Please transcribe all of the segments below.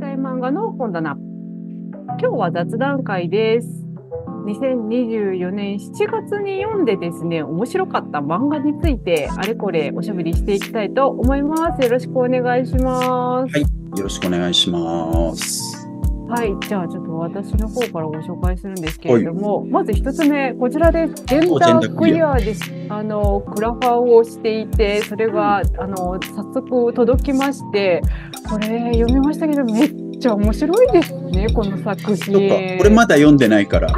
たい漫画の本棚。今日は雑談会です。2024年7月に読んでですね、面白かった漫画についてあれこれおしゃべりしていきたいと思います。よろしくお願いします。はい、よろしくお願いします。はい、じゃあちょっと私の方からご紹介するんですけれども、はい、まず1つ目、こちらです。ジェンダークリアです。あの、クラファーをしていて、それが、あの、早速届きまして、これ読みましたけど、めっちゃ面白いですね、この作品。これまだ読んでないから。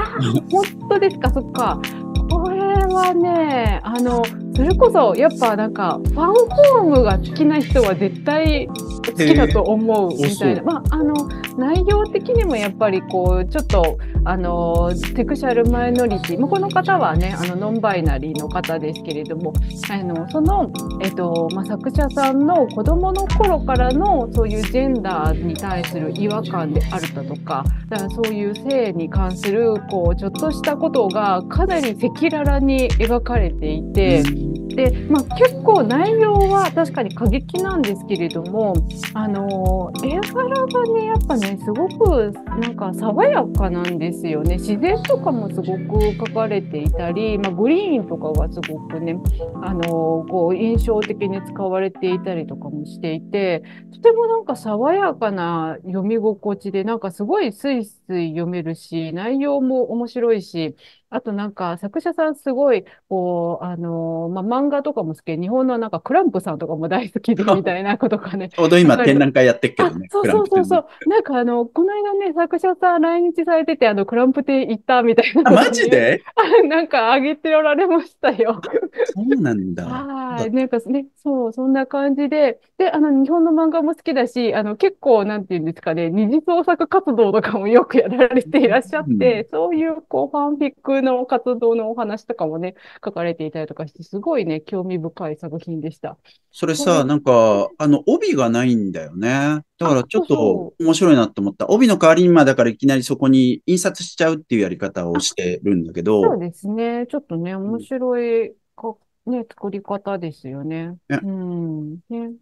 本当ですか、そっか。これはね、あの、それこそやっぱなんかファンホームが好きな人は絶対好きだと思うみたいな、まあ、あの内容的にもやっぱりこうちょっとあのセクシャルマイノリティ、まこの方はねあのノンバイナリーの方ですけれどもあのその、えっとまあ、作者さんの子どもの頃からのそういうジェンダーに対する違和感であるだとかだからそういう性に関するこうちょっとしたことがかなり赤裸々に描かれていて。うんで、まあ、結構内容は確かに過激なんですけれどもあの絵柄がねやっぱねすごくなんか爽やかなんですよね自然とかもすごく描かれていたり、まあ、グリーンとかはすごくねあのこう印象的に使われていたりとかもしていてとてもなんか爽やかな読み心地でなんかすごいスイスイ読めるし内容も面白いしあとなんか作者さんすごい、こう、あのー、まあ、漫画とかも好き、日本のなんかクランプさんとかも大好きでみたいなことかね。ちょうど今展覧会やってっけどね。そうそうそうそう。なんかあの、この間ね、作者さん来日されてて、あの、クランプ展行ったみたいな、あ、マジで なんかあげておられましたよ。そうなんだ。はい。なんかね、そう、そんな感じで。で、あの、日本の漫画も好きだし、あの、結構、なんていうんですかね、二次創作活動とかもよくやられていらっしゃって、うん、そういう、こう、ファンフィックの活動のお話とかもね、書かれていたりとかして、すごいね、興味深い作品でした。それさ、なんか、あの、帯がないんだよね。だからちょっと面白いなと思った。そうそう帯の代わりに、まあだからいきなりそこに印刷しちゃうっていうやり方をしてるんだけど。そうですね。ちょっとね、面白いか、ね、作り方ですよね。ねうん。ね。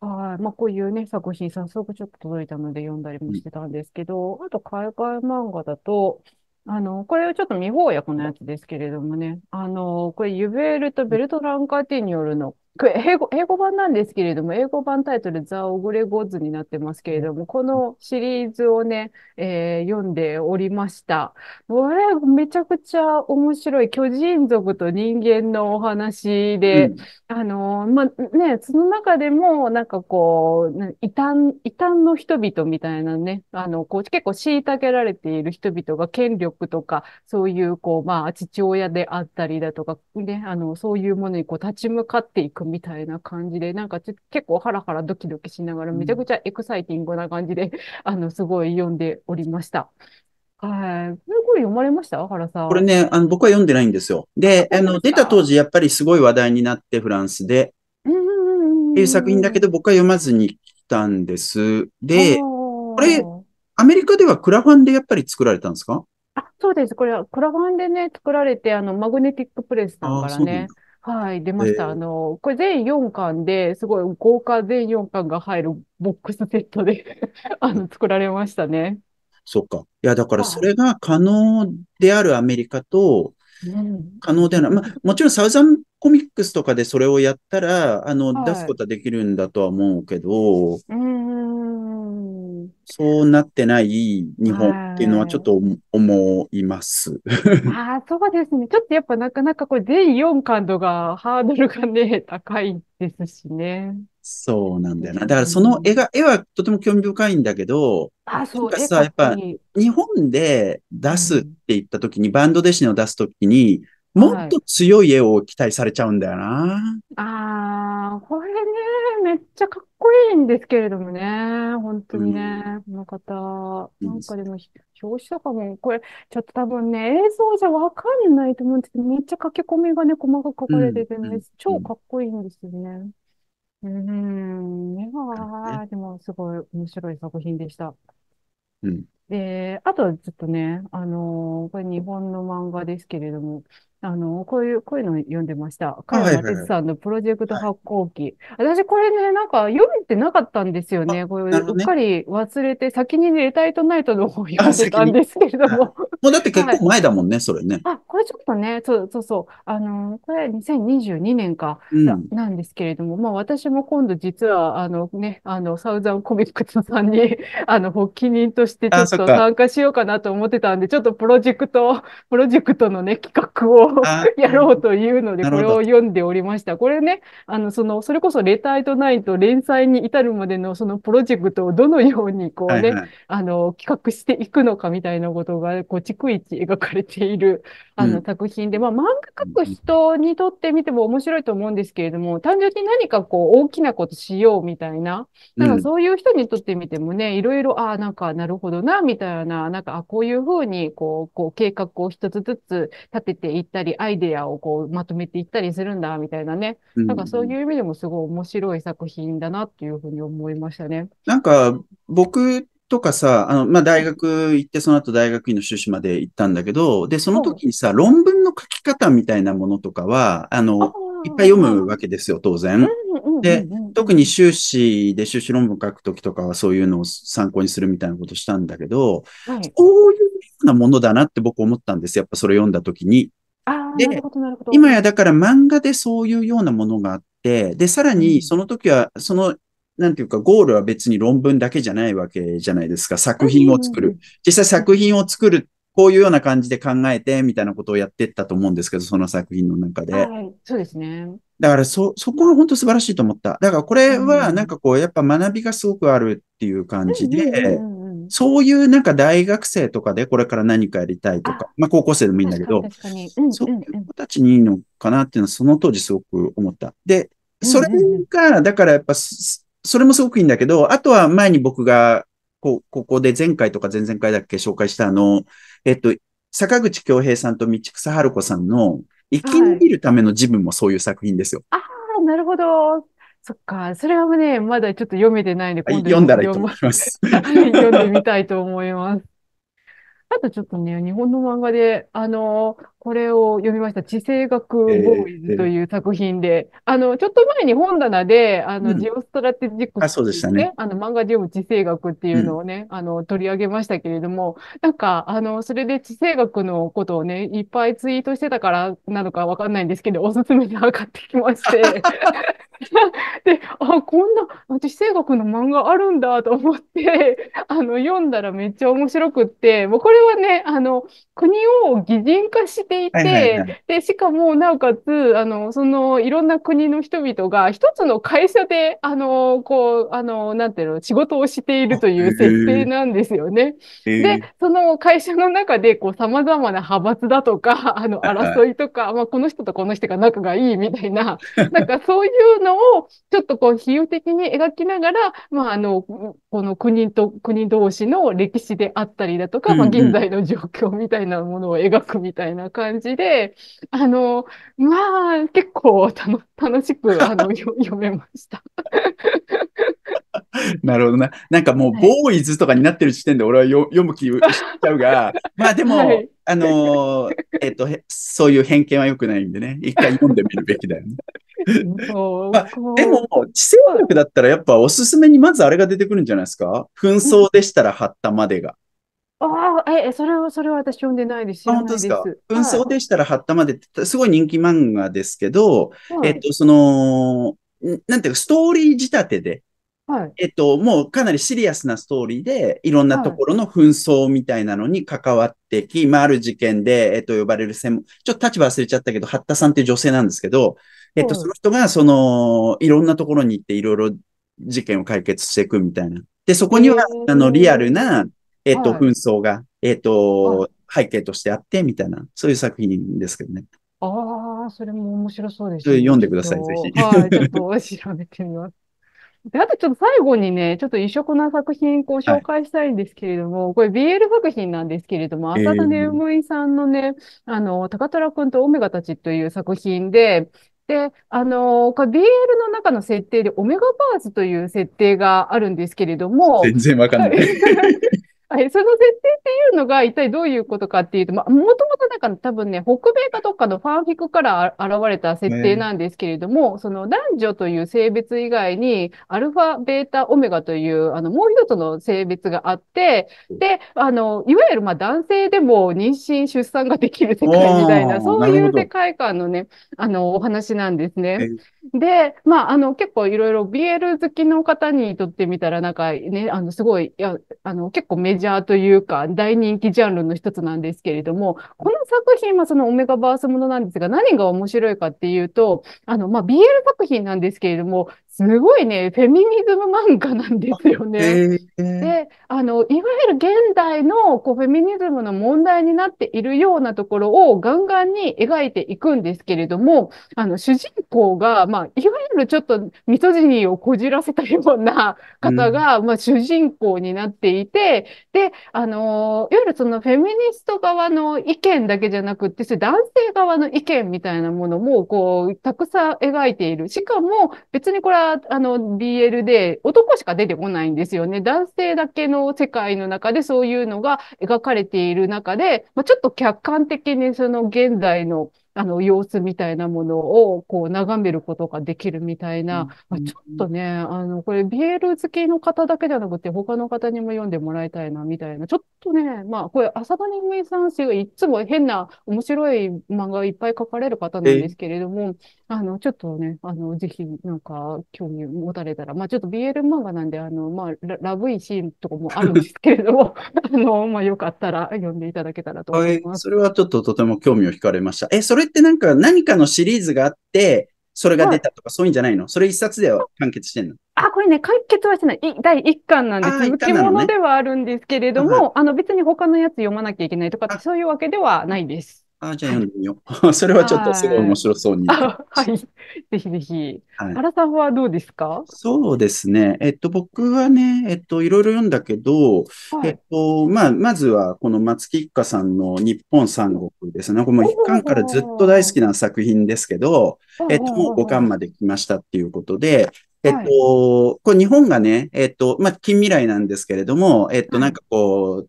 はい。まあ、こういうね、作品、早速ちょっと届いたので読んだりもしてたんですけど、あと海外漫画だと、あの、これはちょっと未翻訳のやつですけれどもね、あの、これユベールとベルトランカーティによるのこれ英語、英語版なんですけれども、英語版タイトル、ザ・オグレゴーズになってますけれども、このシリーズをね、えー、読んでおりました。これ、めちゃくちゃ面白い、巨人族と人間のお話で、うん、あのー、まね、その中でも、なんかこう、異端、異端の人々みたいなね、あの、こう、結構虐げられている人々が権力とか、そういう、こう、まあ、父親であったりだとか、ね、あの、そういうものにこう立ち向かっていくみたいな感じで、なんか結構ハラハラドキドキしながら、めちゃくちゃエクサイティングな感じで、うん、あの、すごい読んでおりました。はい。すごい読まれました原さん。これね、あの、僕は読んでないんですよ。で、あの、出た当時、やっぱりすごい話題になって、フランスで。っていう作品だけど、僕は読まずに来たんです。で、これ、アメリカではクラファンでやっぱり作られたんですかあ、そうです。これはクラファンでね、作られて、あの、マグネティックプレスさんからね。はい、出ました。あの、これ全4巻で、すごい豪華全4巻が入るボックスセットで あの、作られましたね。そっか。いや、だからそれが可能であるアメリカと、可能である、まあ、もちろんサウザンコミックスとかでそれをやったら、あの、出すことはできるんだとは思うけど、うんそうなってない日本っていうのはちょっと思います。ああ、そうですね。ちょっとやっぱなかなかこれ全4感度がハードルがね、高いですしね。そうなんだよな。だからその絵が、絵はとても興味深いんだけど、あそうかさ、やっぱ日本で出すって言った時に、うん、バンド弟子の出す時に、もっと強い絵を期待されちゃうんだよな。はい、ああ、これね、めっちゃかっこいいんですけれどもね、本当にね、うん、この方。なんかでも、表紙とかも、これ、ちょっと多分ね、映像じゃわかんないと思うんですけど、めっちゃ書き込みがね、細かく書かれててね、うん、超かっこいいんですよね。うん、いやー、でもすごい面白い作品でした。うん。で、あとはちょっとね、あのー、これ日本の漫画ですけれども、あの、こういう、こういうの読んでました。加山哲さんのプロジェクト発行機。はいはい、私これね、なんか読めてなかったんですよね。これ、ね、うっかり忘れて、先にレタイトナイトの方読んでたんですけれども。もうだって結構前だもんね、はい、それね。あ、これちょっとね、そうそうそう。あの、これ2022年か、なんですけれども、うん、まあ私も今度実は、あのね、あの、サウザンコミックスさんに、あの、発起人としてちょっと参加しようかなと思ってたんで、ちょっとプロジェクト、プロジェクトのね、企画を やろうというので、これを読んでおりました。これね、あの、その、それこそレターとナイト連載に至るまでのそのプロジェクトをどのようにこうね、はいはい、あの、企画していくのかみたいなことが、こう、逐一描かれている、あの、作品で、うん、まあ、漫画描く人にとってみても面白いと思うんですけれども、単純に何かこう、大きなことしようみたいな、なんかそういう人にとってみてもね、いろいろ、ああ、なんか、なるほどな、みたいな、なんか、あ、こういうふうに、こう、こう、計画を一つずつ立てていったったり、アイデアをこうまとめていったりするんだ、みたいなね。なんかそういう意味でもすごい面白い作品だなっていうふうに思いましたね。なんか僕とかさ、あの、まあ、大学行って、その後大学院の修士まで行ったんだけど、で、その時にさ、論文の書き方みたいなものとかは、あの、いっぱい読むわけですよ、当然。で、特に修士で修士論文書くときとかはそういうのを参考にするみたいなことしたんだけど、はい、ういうようなものだなって僕思ったんです、やっぱそれ読んだ時に。で、今やだから漫画でそういうようなものがあって、で、さらにその時は、その、なんていうか、ゴールは別に論文だけじゃないわけじゃないですか。作品を作る。実際作品を作る、こういうような感じで考えて、みたいなことをやってったと思うんですけど、その作品の中で。はい、そうですね。だからそ、そこは本当素晴らしいと思った。だからこれはなんかこう、やっぱ学びがすごくあるっていう感じで、うんうんうんそういうなんか大学生とかでこれから何かやりたいとか、まあ高校生でもいいんだけど、そういう子たちにいいのかなっていうのはその当時すごく思った。で、それが、だからやっぱ、それもすごくいいんだけど、あとは前に僕が、こう、ここで前回とか前々回だっけ紹介したあの、えっと、坂口京平さんと道草春子さんの生き延びるための自分もそういう作品ですよ。はい、ああ、なるほど。そっか、それはね、まだちょっと読めてないんで、はい、読んだらいいと思います。読んでみたいと思います。あとちょっとね、日本の漫画で、あのー、これを読みました。地政学ボーイズという作品で、えーえー、あの、ちょっと前に本棚で、あの、うん、ジオストラテジック、ね、あ、そうでしたね。あの、漫画で読む地政学っていうのをね、うん、あの、取り上げましたけれども、なんか、あの、それで地政学のことをね、いっぱいツイートしてたからなのかわかんないんですけど、おすすめで上がってきまして。で、あ、こんな、地政学の漫画あるんだと思って、あの、読んだらめっちゃ面白くって、もうこれはね、あの、国を擬人化して、ていて、で、しかも、なおかつ、あの、その、いろんな国の人々が、一つの会社で、あの、こう、あの、なんていうの、仕事をしているという設定なんですよね。えー、で、その会社の中で、こう、様々な派閥だとか、あの、争いとか、まあ、この人とこの人が仲がいいみたいな、なんかそういうのを、ちょっとこう、比喩的に描きながら、まあ、あの、この国と国同士の歴史であったりだとか、まあ、現在の状況みたいなものを描くみたいな感じ感じで、あの、まあ、結構たの楽しく あの読めました。なるほどな。なんかもう、はい、ボーイズとかになってる時点で俺はよ読む気しちゃうが、まあでも、はい、あのえっ、ー、と、そういう偏見は良くないんでね、一回読んでみるべきだよね。まあ、でも、地政学だったらやっぱおすすめにまずあれが出てくるんじゃないですか紛争でしたら貼ったまでが。ああ、え、それは、それは私読んでないです。知ら本当でいすでか。紛争はでしたらハッタまでって、すごい人気漫画ですけど、えっい。と、その、なんていうか、ストーリー仕立てで、はい。えっと、もうかなりシリアスなストーリーで、いろんなところの紛争みたいなのに関わってき、まあ、ある事件で、えっと、呼ばれる専門、ちょっと立場忘れちゃったけど、八田さんっていう女性なんですけど、えっと、その人が、その、いろんなところに行って、いろいろ事件を解決していくみたいな。で、そこには、あの、リアルな、えっ、ー、と、紛争が、えっ、ー、と、はい、背景としてあって、みたいな、そういう作品ですけどね。ああ、それも面白そうです、ね。読んでください、ぜひ。はい、ちょっと調べてみます。で、あとちょっと最後にね、ちょっと異色な作品ご紹介したいんですけれども、はい、これ BL 作品なんですけれども、浅田ねうむいさんのね、あの、高虎くんとオメガたちという作品で、で、あの、これ BL の中の設定でオメガバーズという設定があるんですけれども、全然わかんない。はい、その設定っていうのが一体どういうことかっていうと、まもともとなんか多分ね、北米かどっかのファンフィクから現れた設定なんですけれども、ね、その男女という性別以外に、アルファ、ベータ、オメガという、あの、もう一つの性別があって、で、あの、いわゆるまあ男性でも妊娠、出産ができる世界みたいな、そういう世界観のね、あの、お話なんですね。えーで、まあ、あの、結構いろいろ BL 好きの方にとってみたら、なんかね、あの、すごい、いや、あの、結構メジャーというか、大人気ジャンルの一つなんですけれども、この作品はそのオメガバースものなんですが、何が面白いかっていうと、あの、まあ、BL 作品なんですけれども、すごいね、フェミニズム漫画なんですよね。えー、で、あの、いわゆる現代のこうフェミニズムの問題になっているようなところをガンガンに描いていくんですけれども、あの、主人公が、まあ、いわゆるちょっとミソジニーをこじらせたような 方が、うん、まあ、主人公になっていて、で、あの、いわゆるそのフェミニスト側の意見だけじゃなくて、男性側の意見みたいなものも、こう、たくさん描いている。しかも、別にこれはあの BL で男しか出てこないんですよね。男性だけの世界の中でそういうのが描かれている中で、まあ、ちょっと客観的にその現在のあの様子みたいなものをこう眺めることができるみたいな、まあ、ちょっとね、あの、これ BL 好きの方だけじゃなくて他の方にも読んでもらいたいなみたいな、ちょっとね、まあこれ浅田人ぐみさんすいいつも変な面白い漫画いっぱい書かれる方なんですけれども、あの、ちょっとね、あの、ぜひ、なんか、興味持たれたら、まあ、ちょっと BL 漫画なんで、あの、まあ、ララブイシーンとかもあるんですけれども、あの、まあ、よかったら読んでいただけたらと思います。はい、それはちょっととても興味を惹かれました。え、それってなんか、何かのシリーズがあって、それが出たとか、そういうんじゃないのそれ一冊では完結してんのあ、これね、完結はしてない。い第一巻なんです。続きものではあるんですけれども、ね、あの、別に他のやつ読まなきゃいけないとか、そういうわけではないです。あじゃあ読んでみよう。それはちょっとすごい面白そうに。はい。ぜひぜひ。はい、原さんはどうですかそうですね。えっと、僕はね、えっと、いろいろ読んだけど、はい、えっと、まあ、まずは、この松木一家さんの日本三国ですね。この一巻からずっと大好きな作品ですけど、えっと、五巻まで来ましたっていうことで、えっと、はい、これ日本がね、えっと、まあ、近未来なんですけれども、えっと、なんかこう、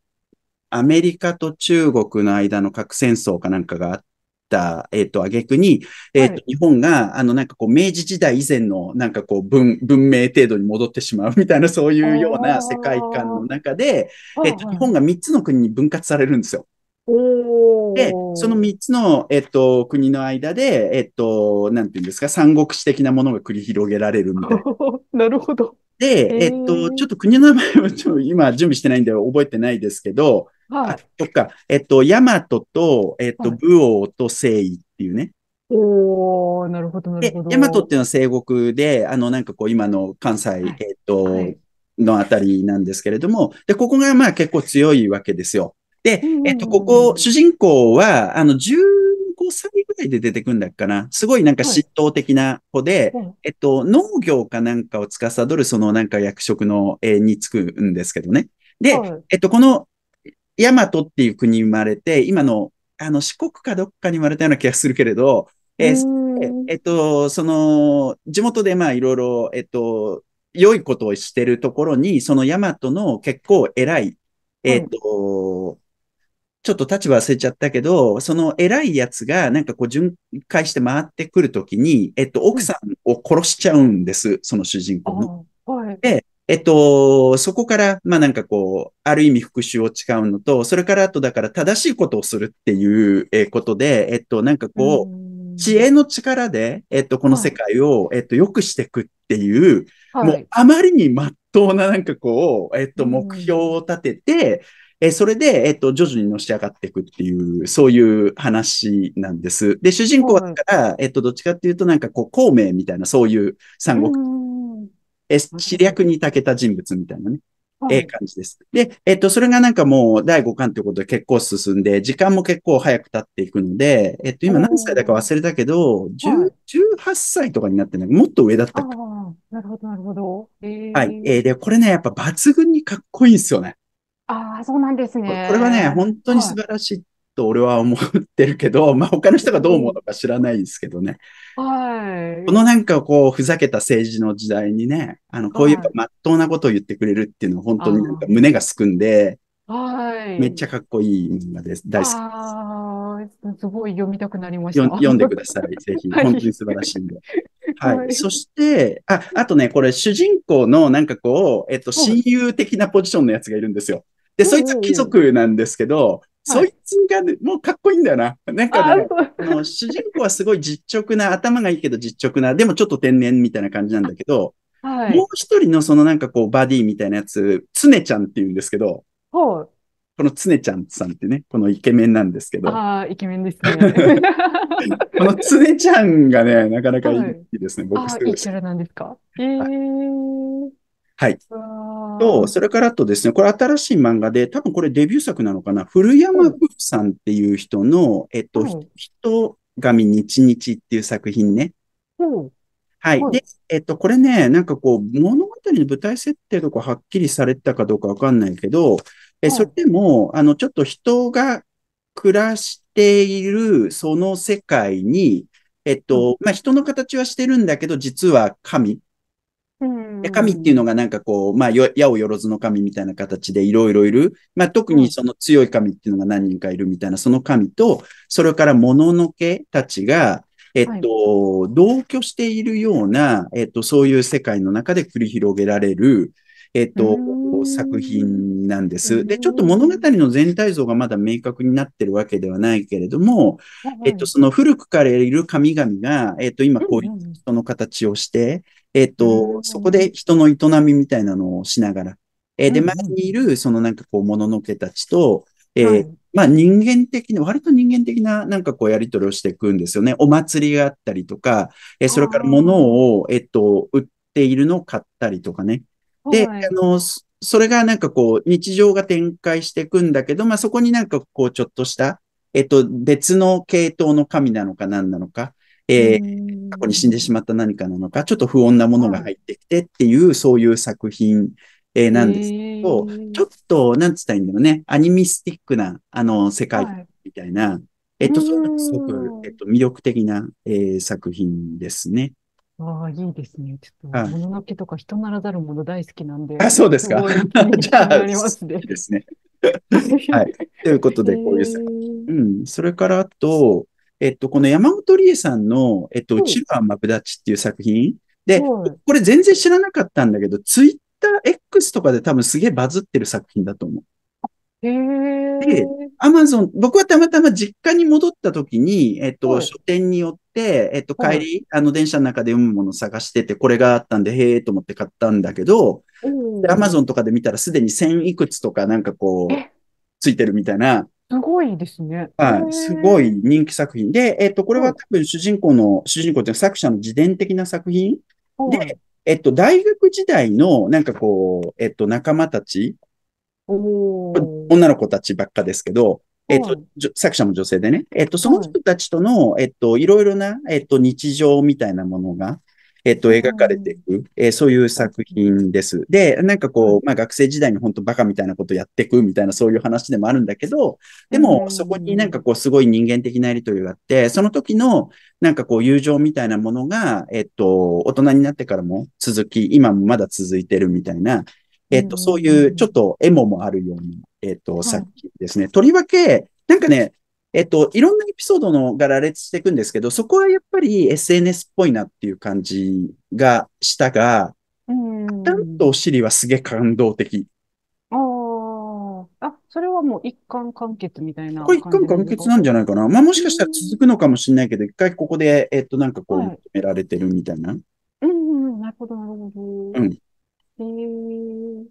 アメリカと中国の間の核戦争かなんかがあった、えっ、ー、と、げくに、えっ、ー、と、はい、日本が、あの、なんかこう、明治時代以前の、なんかこう、文、文明程度に戻ってしまうみたいな、そういうような世界観の中で、えっ、ー、と、日本が3つの国に分割されるんですよ。で、その3つの、えっと、国の間で、えっと、なんていうんですか、三国志的なものが繰り広げられるみたいな。なるほど。で、えっと、ちょっと国の名前をちょ今準備してないんで覚えてないですけど、はい。とか、えっと、ヤマトと、えっと、武王と聖夷っていうね。おおなるほど、なるほど。大和っていうのは西国で、あの、なんかこう、今の関西、はい、えっ、と、はい、のあたりなんですけれども、で、ここがまあ結構強いわけですよ。で、えっ、と、ここ、主人公は、あの、15歳ぐらいで出てくんだっかな。すごいなんか嫉妬的な子で、はい、えっ、と、農業かなんかを司る、そのなんか役職の、えに就くんですけどね。で、えっと、このヤマトっていう国に生まれて、今の、あの、四国かどっかに生まれたような気がするけれど、ええっと、その、地元でまあいろいろ、えっと、良いことをしてるところに、そのヤマトの結構偉い、えっと、うん、ちょっと立場忘れちゃったけど、その偉いやつがなんかこう巡回して回ってくるときに、えっと、奥さんを殺しちゃうんです、その主人公の。はい、で、えっと、そこから、まあなんかこう、ある意味復讐を誓うのと、それからあとだから正しいことをするっていうことで、えっと、なんかこう、知恵の力で、えっと、この世界を、はい、えっと、良くしていくっていう、はい、もうあまりに真っ当ななんかこう、えっと、目標を立てて、えそれで、えっと、徐々にのし上がっていくっていう、そういう話なんです。で、主人公はだから、えっと、どっちかっていうと、なんかこう、孔明みたいな、そういう三国え、知略に長けた人物みたいなね。ええ感じです。で、えっと、それがなんかもう第5巻ということで結構進んで、時間も結構早く経っていくので、えっと、今何歳だか忘れたけど、10 18歳とかになってない。もっと上だったか。なるほど、なるほど。えー、はい。えー、で、これね、やっぱ抜群にかっこいいんですよね。ああ、そうなんですね。これはね、本当に素晴らしいと俺は思ってるけど、まあ他の人がどう思うのか知らないですけどね。はい。このなんかこう、ふざけた政治の時代にね、あの、こういうまっとうなことを言ってくれるっていうのは本当になんか胸がすくんで、はい。めっちゃかっこいい漫画です。大好きです。ああ、すごい読みたくなりました。読んでください。ぜひ。本当に素晴らしいんで。はい。はい、そして、あ、あとね、これ主人公のなんかこう、えっと、親友的なポジションのやつがいるんですよ。で、そいつ貴族なんですけど、そいつが、ね、もうかっこいいんだよな。なんかね、あの主人公はすごい実直な、頭がいいけど実直な、でもちょっと天然みたいな感じなんだけど、はい、もう一人のそのなんかこうバディみたいなやつ、つねちゃんって言うんですけど、はい、このつねちゃんさんってね、このイケメンなんですけど。ああ、イケメンですね。このつねちゃんがね、なかなかいいですね、はい、僕すごい。あ、いいキャラなんですか。えー、はい。と、それからとですね、これ新しい漫画で、多分これデビュー作なのかな、古山夫婦さんっていう人の、えっと、人神日日っていう作品ね。うんはい。で、えっと、これね、なんかこう、物語の舞台設定とかはっきりされたかどうかわかんないけど、え、それでも、あの、ちょっと人が暮らしているその世界に、えっと、まあ、人の形はしてるんだけど、実は神神っていうのがなんかこう、まあ、矢をよろずの神みたいな形でいろいろいる。まあ、特にその強い神っていうのが何人かいるみたいな、その神と、それからもののけたちが、えっと、はい、同居しているような、えっと、そういう世界の中で繰り広げられる、えっと、作品なんです。で、ちょっと物語の全体像がまだ明確になってるわけではないけれども、えっと、その古くからいる神々が、えっと、今こういう人の形をして、えっ、ー、と、そこで人の営みみたいなのをしながら、えー、で、前にいる、そのなんかこう、もののけたちと、えーまあ人間的な、割と人間的ななんかこうやり取りをしていくんですよね。お祭りがあったりとか、えそれから物を、えっと、売っているのを買ったりとかね。で、あの、それがなんかこう、日常が展開していくんだけど、まあそこになんかこう、ちょっとした、えっと、別の系統の神なのか何なのか、えー、過去に死んでしまった何かなのか、ちょっと不穏なものが入ってきてっていう、そういう作品、えー、なんですけど、ちょっと、なんつったらいいんだろうね、アニミスティックな、あの、世界みたいな、はい、えっと、そうすごく、えっと、魅力的な、えー、作品ですね。ああ、いいですね。ちょっと、もののけとか人ならざるもの大好きなんで。あ、そうですか。じゃあ、いいですね。はい。ということで、こういう作品。うん。それから、あと、えっと、この山本理恵さんの、えっと、千はマブダチっていう作品。で、これ全然知らなかったんだけど、ツイッター X とかで多分すげえバズってる作品だと思う。で、アマゾン、僕はたまたま実家に戻った時に、えっと、書店によって、えっと、帰り、あの、電車の中で読むもの探してて、これがあったんで、へえと思って買ったんだけど、アマゾンとかで見たらすでに1000いくつとかなんかこう、ついてるみたいな、すごいですね。はい。すごい人気作品で、えっと、これは多分主人公の、主人公って作者の自伝的な作品で、えっと、大学時代の、なんかこう、えっと、仲間たち、女の子たちばっかですけど、えっと、作者も女性でね、えっと、その人たちとの、えっと、いろいろな、えっと、日常みたいなものが、えっと、描かれていく、えー、そういう作品です。で、なんかこう、まあ、学生時代に本当バカみたいなことやっていくみたいなそういう話でもあるんだけど、でもそこになんかこうすごい人間的なやりとりがあって、その時のなんかこう友情みたいなものが、えっと、大人になってからも続き、今もまだ続いてるみたいな、えっと、そういうちょっとエモもあるような、えっと、作品ですね。とりわけ、なんかね、えっと、いろんなエピソードのが羅列していくんですけど、そこはやっぱり SNS っぽいなっていう感じがしたが、うん。タんとお尻はすげえ感動的。あ、あ。それはもう一貫完結みたいなこれ一貫完結なんじゃないかな。まあもしかしたら続くのかもしれないけど、一回ここで、えっと、なんかこう、決められてるみたいな。はい、うんうん、なるほど、なるほど。うん。へえ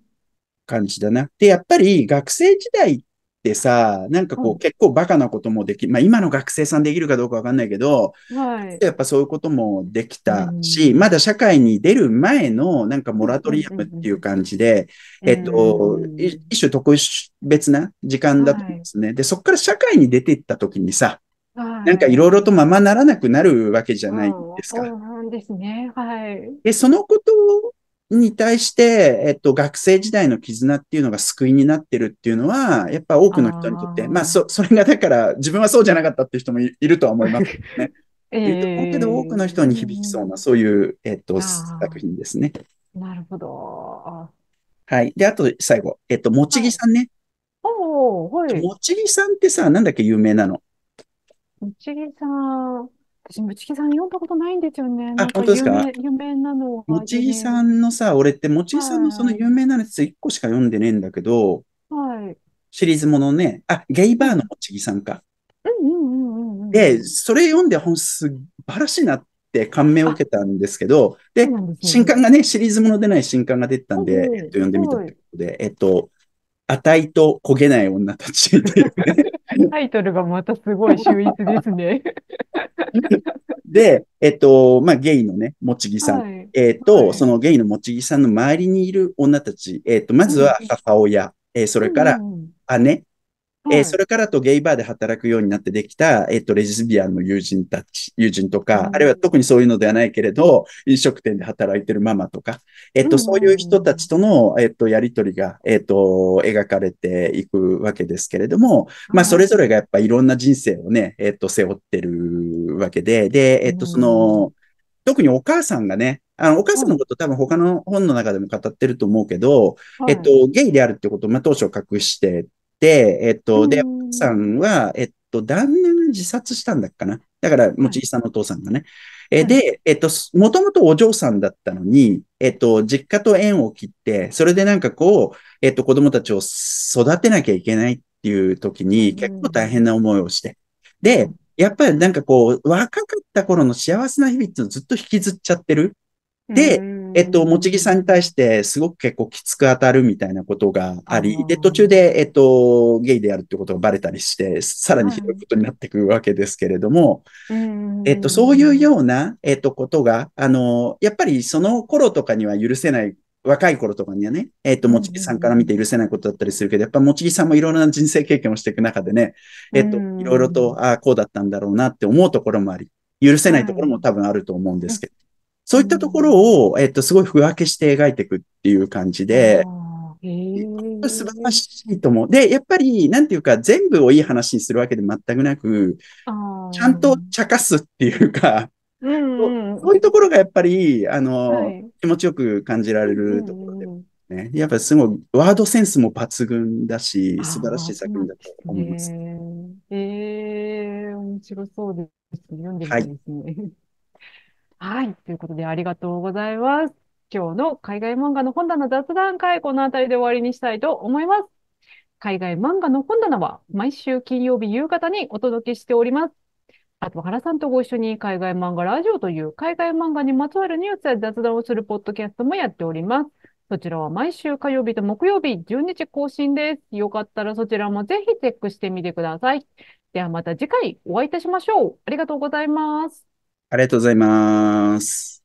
感じだな。で、やっぱり学生時代っってさ、なんかこう、結構バカなこともでき、まあ今の学生さんできるかどうかわかんないけど、はい、やっぱそういうこともできたし、うん、まだ社会に出る前のなんかモラトリアムっていう感じで、えっと、一種特別な時間だと思うんですね。はい、で、そこから社会に出ていった時にさ、なんかいろいろとままならなくなるわけじゃないですか。そうなんですね。はい。で、そのことに対して、えっと、学生時代の絆っていうのが救いになってるっていうのは、やっぱ多くの人にとって、あまあ、そ、それがだから、自分はそうじゃなかったっていう人もいるとは思いますけどね。えー、とけど、多くの人に響きそうな、そういう、えっと、作品ですね。なるほど。はい。で、あと、最後。えっと、もちぎさんね。はい、おはい。もちぎさんってさ、なんだっけ、有名なの。もちぎさん。私、むちぎさん読んだことないんですよね。あ、本当ですか有名なのもちぎさんのさ、俺ってもちぎさんのその有名なやつ1個しか読んでねえんだけど、はい。シリーズものね、あ、ゲイバーのもちぎさんか。うんうんうんうん。で、それ読んで、本す素晴らしいなって感銘を受けたんですけど、で、でね、新刊がね、シリーズものでない新刊が出たんで、えっと、読んでみたといことで、えっと、値と焦げない女たちっていうね。タイトルがまたすごい秀逸ですね。で、えっと、まあ、ゲイのね、もちぎさん。はい、えっと、はい、そのゲイのもちぎさんの周りにいる女たち、えっと、まずは母親、うん、えー、それから姉、えー、それからとゲイバーで働くようになってできた、えっ、ー、と、レジスビアンの友人たち、友人とか、うん、あるいは特にそういうのではないけれど、飲食店で働いてるママとか、えっ、ー、と、そういう人たちとの、えっと、やりとりが、えっと、描かれていくわけですけれども、まあ、それぞれがやっぱいろんな人生をね、えっと、背負ってるわけで、で、えっと、その、特にお母さんがね、あの、お母さんのこと多分他の本の中でも語ってると思うけど、はい、えっと、ゲイであるってことを、まあ、当初隠して、えっと、で、奥さんは、えっと、旦那が自殺したんだっかな。だから、もちいさんのお父さんがね。え、はい、で、えっと、もともとお嬢さんだったのに、えっと、実家と縁を切って、それでなんかこう、えっと、子供たちを育てなきゃいけないっていう時に、結構大変な思いをして。で、やっぱりなんかこう、若かった頃の幸せな日々ってずっと引きずっちゃってる。で、えっと、もちぎさんに対してすごく結構きつく当たるみたいなことがあり、で、途中で、えっと、ゲイであるってことがバレたりして、さらにひどいことになってくるわけですけれども、えっと、そういうような、えっと、ことが、あの、やっぱりその頃とかには許せない若い頃とかにはね、えっ、と、もちぎさんから見て許せないことだったりするけど、やっぱもちぎさんもいろいろな人生経験をしていく中でね、えっ、と、いろいろと、ああ、こうだったんだろうなって思うところもあり、許せないところも多分あると思うんですけど、そういったところを、えっと、すごいふ分けして描いていくっていう感じで、素晴らしいと思う。で、やっぱり、なんていうか、全部をいい話にするわけで全くなく、ちゃんと茶化すっていうか、うんうんそういうところがやっぱり、あの、はい、気持ちよく感じられるところで、ね、やっぱすごい、ワードセンスも抜群だし、素晴らしい作品だと思います。すね、えー、面白そうです。読んでみたいですね。はいはい。ということで、ありがとうございます。今日の海外漫画の本棚雑談会、このあたりで終わりにしたいと思います。海外漫画の本棚は、毎週金曜日夕方にお届けしております。あと、原さんとご一緒に海外漫画ラジオという海外漫画にまつわるニュースや雑談をするポッドキャストもやっております。そちらは毎週火曜日と木曜日12日更新です。よかったらそちらもぜひチェックしてみてください。ではまた次回お会いいたしましょう。ありがとうございます。ありがとうございます。